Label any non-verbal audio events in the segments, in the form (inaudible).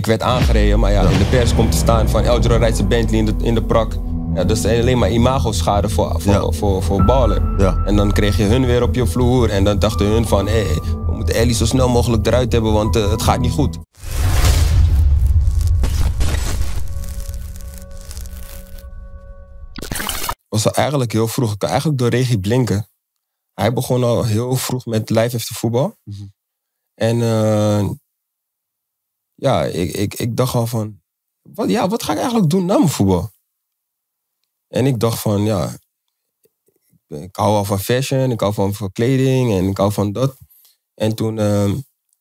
Ik werd aangereden, maar ja, in de pers komt te staan van oh, Eldro rijdt zijn Bentley in de, in de prak. Ja, dat is alleen maar imago-schade voor, voor, voor, voor, Ja. En dan kreeg je hun weer op je vloer en dan dachten hun van... hé, we moeten Ellie zo snel mogelijk eruit hebben, want eh, het gaat niet goed. was eigenlijk heel vroeg. Ik eigenlijk door Regie Blinken. Hij begon al heel vroeg met live after voetbal. Mhm. En eh, ja, ik, ik, ik dacht al van, wat, ja, wat ga ik eigenlijk doen na mijn voetbal? En ik dacht van, ja, ik hou al van fashion, ik hou van, kleding en ik hou van dat. En toen ehm,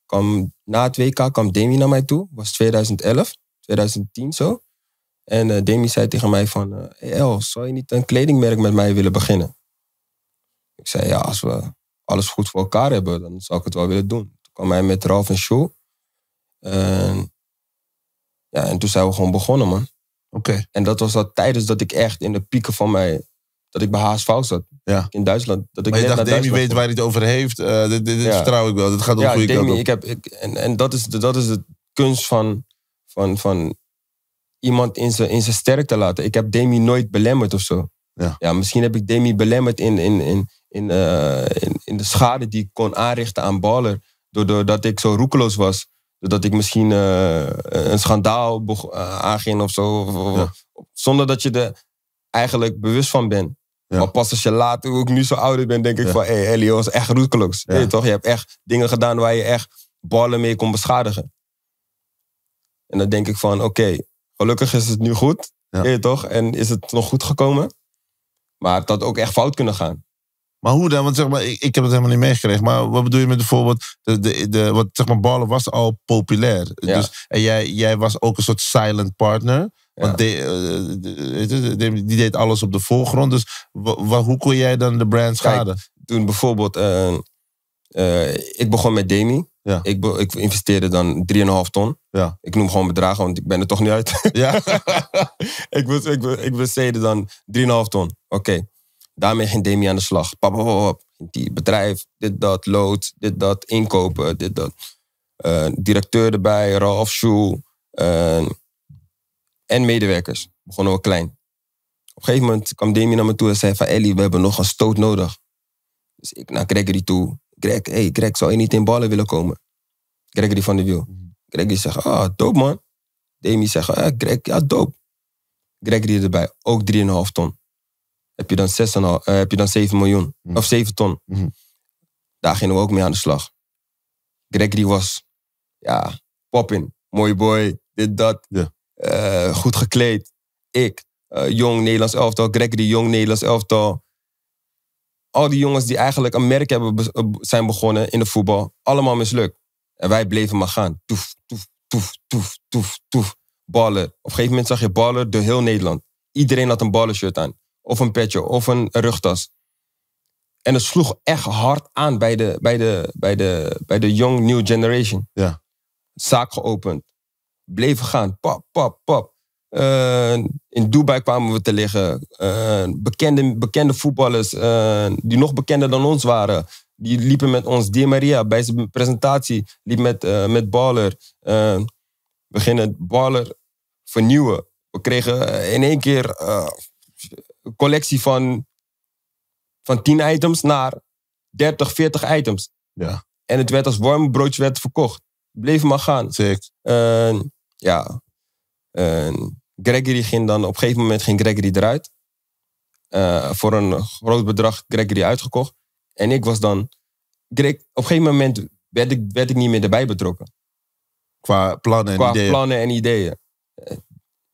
kwam, na het WK kwam Demi naar mij toe, was 2011, 2010 zo. En eh, Demi zei tegen mij van, eh, El, zou je niet een kledingmerk met mij willen beginnen? Ik zei, ja, als we alles goed voor elkaar hebben, dan zou ik het wel willen doen. Toen kwam hij met Ralph en Shoe. Ehm, ja, en toen zijn we gewoon begonnen, man. Oké. En dat was dat tijdens dat ik echt in de pieken van mij dat ik bij HSV zat. Ja. In Duitsland. Dat ik maar je dacht, Demi weet waar hij het over heeft. Uh, dit, vertrouw ik wel. Dit gaat om ja, goede Demi, Ik heb, en en dat, is de, dat is de kunst van, van, van iemand in zijn, in zijn sterkte laten. Ik heb Demi nooit belemmerd of zo. Ja. ja misschien heb ik Demi belemmerd in, in, in, in, eh, in, in, de schade die ik kon aanrichten aan Baller. Doordat ik zo roekeloos was dat ik misschien eh, een schandaal uh, aanging of zo. Zonder dat je er eigenlijk bewust van bent. Maar pas als je later, hoe ik nu zo ouder ben, denk ik van... Hé, hey, Elio is echt roekeloos. toch? Je hebt echt dingen gedaan waar je echt ballen mee kon beschadigen. En dan denk ik van, oké, gelukkig is het nu goed. Hey, toch? En is het nog goed gekomen. Maar het had ook echt fout kunnen gaan. Maar hoe dan? Want zeg maar, ik, ik heb het helemaal niet meegekregen. Maar wat bedoel je met bijvoorbeeld, de, de, de, wat, zeg maar, ballen was al populair. Ja. Dus, en jij, jij was ook een soort silent partner. Want eh, die deed alles op de voorgrond. Dus wat, hoe kon jij dan de brand schaden? toen bijvoorbeeld, eh, eh, ik begon met Demi. Ja. Ik, ik, investeerde dan 3,5 ton. Ja. Ik noem gewoon bedragen, want ik ben er toch niet uit. Ja. (laughs) ik, besteedde dan 3,5 ton. Oké. Daarmee ging Demi aan de slag. Pap, pap, pap. Die bedrijf, dit, dat, lood, dit, dat, inkopen, dit, dat. Uh, directeur erbij, Ralf Schuel. Uh, eh, en medewerkers. Begonnen we klein. Op een gegeven moment kwam Demi naar me toe en zei van... Ellie, we hebben nog een stoot nodig. Dus ik naar Gregory toe. Greg, hey Greg, zou je niet in ballen willen komen? Gregory van de Wiel. Gregory zegt, ah, dope man. Demi zegt, ah, Greg, ja, dope. Gregory erbij, ook 3,5 ton heb je dan, 6 en al, eh, heb je dan 7 miljoen. Mhm. Of 7 ton. Mhm. Daar gingen we ook mee aan de slag. Gregory was, ja, poppin. Mooi boy, dit, dat. Eh, goed gekleed. Ik, eh, jong Nederlands elftal. Gregory, jong Nederlands elftal. Al die jongens die eigenlijk een merk hebben zijn begonnen in de voetbal. Allemaal mislukt. En wij bleven maar gaan. Toef, toef, toef, toef, toef, toef. Baller. Op een gegeven moment zag je baller door heel Nederland. Iedereen had een ballershirt aan. Of een petje, of een rugtas. En het sloeg echt hard aan bij de, bij de, bij de, bij de young new generation. Ja. Zaak geopend. Bleven gaan. Pap, pap, pap. Eh, in Dubai kwamen we te liggen. Eh, bekende, bekende voetballers eh, die nog bekender dan ons waren. Die liepen met ons. Di Maria bij zijn presentatie liep met, met Baller. we gingen Baller vernieuwen. We kregen in één keer collectie van, van 10 items naar 30, 40 items. Ja. En het werd als warm broodje werd verkocht. Bleef maar gaan. Zeker. Uh, ja. Gregory ging dan, op een gegeven moment ging Gregory eruit. Eh, voor een groot bedrag Gregory uitgekocht. En ik was dan. Greg, op een gegeven moment werd ik, werd ik niet meer erbij betrokken. Qua plannen en Qua plannen en ideeën.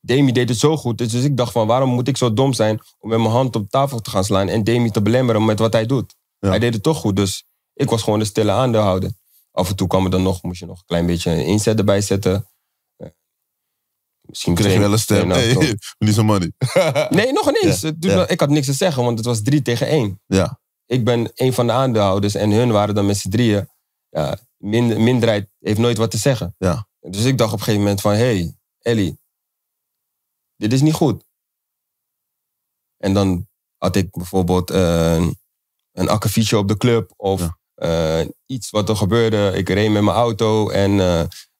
Demi deed het zo goed. Dus, dus ik dacht van, waarom moet ik zo dom zijn om met mijn hand op tafel te gaan slaan en Demi te belemmeren met wat hij doet? Hij deed het toch goed, dus ik was gewoon de stille aandeelhouder. Af en toe kwam er dan nog, moest je nog een klein beetje een inzet erbij zetten. Eh, misschien kreeg je wel een stem. Nee, (laughs) niet zo money. nee, nog ineens. ik had niks te zeggen, want het was drie tegen één. Ja. Ik ben een van de aandeelhouders en hun waren dan met z'n drieën. Ja, minder, minderheid heeft nooit wat te zeggen. Ja. Dus ik dacht op een gegeven moment van, hé, hey, Ellie, dit is niet goed. En dan had ik bijvoorbeeld eh, een akkefietje op de club of eh, iets wat er gebeurde. Ik reed met mijn auto en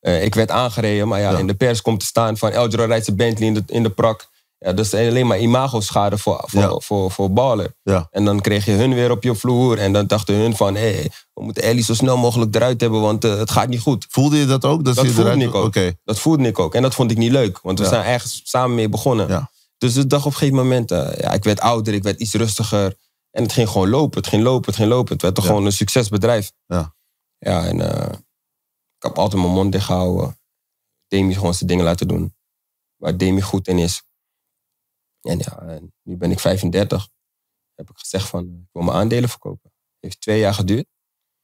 eh, ik werd aangereden. Maar ja, in de pers komt te staan van Eljora rijdt zijn Bentley in de, in de prak. Ja, dat is alleen maar imagoschade voor, voor, voor, voor, baller. Ja. En dan kreeg je hun weer op je vloer. En dan dachten hun van, hé, hey, we moeten Ellie zo snel mogelijk eruit hebben, want eh, het gaat niet goed. Voelde je dat ook? Dat, voelde ik ook. Dat voelde ik ook. En dat vond ik niet leuk, want we ja. zijn ergens samen mee begonnen. Dus ik dacht op een gegeven moment, eh, ja, ik werd ouder, ik werd iets rustiger. En het ging gewoon lopen, het ging lopen, het ging lopen. Het werd toch gewoon een succesbedrijf. Ja, ja en eh, ik heb altijd mijn mond dicht gehouden. Demi gewoon zijn dingen laten doen. Waar Demi goed in is. En ja, nu ben ik 35. Heb ik gezegd van, ik wil mijn aandelen verkopen. Heeft twee jaar geduurd.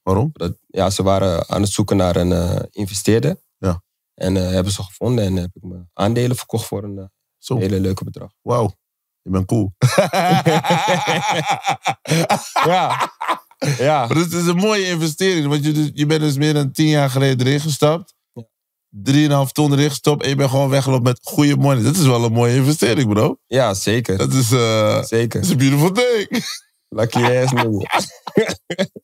Waarom? Dat, ja, ze waren aan het zoeken naar een eh, investeerder. Ja. En eh, hebben ze gevonden en heb ik mijn aandelen verkocht voor een uh, hele leuke bedrag. Wauw, je bent cool. (laughs) ja. ja. Maar het is een mooie investering, want je, je bent dus meer dan tien jaar geleden erin gestapt. 3,5 ton erin gestopt en je bent gewoon weggelopen met goede money. Dat is wel een mooie investering, bro. Ja, zeker. Dat is, uh, zeker. Dat is een beautiful thing. Lucky ass nigga. (laughs)